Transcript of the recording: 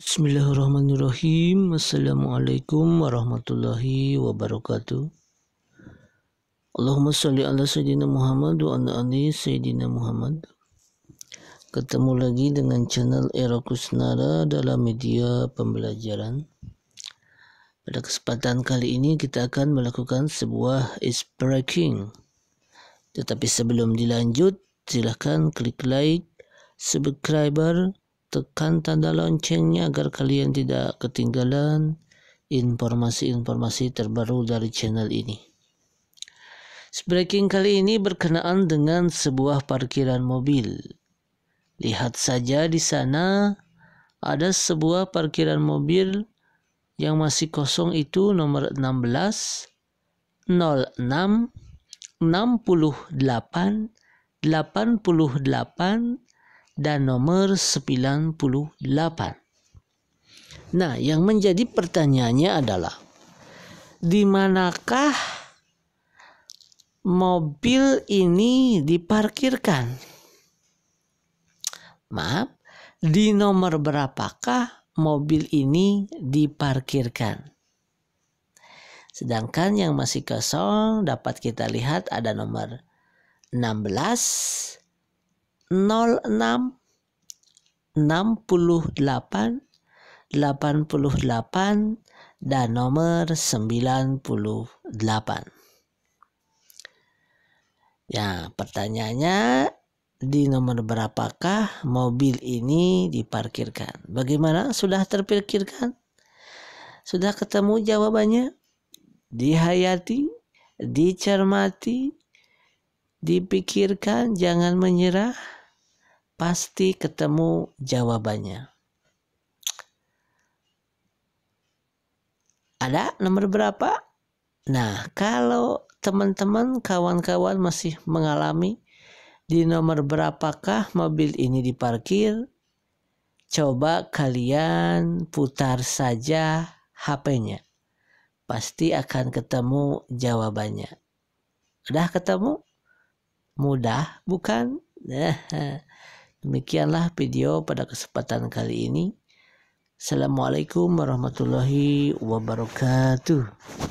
Bismillahirrahmanirrahim. Assalamualaikum warahmatullahi wabarakatuh. Allahumma salli ala Sayyidina Muhammad wa ala ali Sayyidina Muhammad. Ketemu lagi dengan channel Era Kusnara dalam media pembelajaran. Pada kesempatan kali ini kita akan melakukan sebuah is breaking. Tetapi sebelum dilanjut, silahkan klik like, subscriber, tekan tanda loncengnya agar kalian tidak ketinggalan informasi-informasi terbaru dari channel ini. Breaking kali ini berkenaan dengan sebuah parkiran mobil. Lihat saja di sana ada sebuah parkiran mobil yang masih kosong itu nomor 16 06 68 88 dan nomor 98. Nah, yang menjadi pertanyaannya adalah di manakah mobil ini diparkirkan? Maaf, di nomor berapakah mobil ini diparkirkan? Sedangkan yang masih kosong dapat kita lihat ada nomor 16, 06, 68, 88, dan nomor 98. Ya, pertanyaannya di nomor berapakah mobil ini diparkirkan? Bagaimana? Sudah terpikirkan? Sudah ketemu jawabannya? Dihayati, dicermati, dipikirkan, jangan menyerah pasti ketemu jawabannya. Ada nomor berapa? Nah, kalau teman-teman, kawan-kawan masih mengalami di nomor berapakah mobil ini diparkir, coba kalian putar saja HP-nya. Pasti akan ketemu jawabannya. Udah ketemu? Mudah, bukan? Demikianlah video pada kesempatan kali ini. Assalamualaikum warahmatullahi wabarakatuh.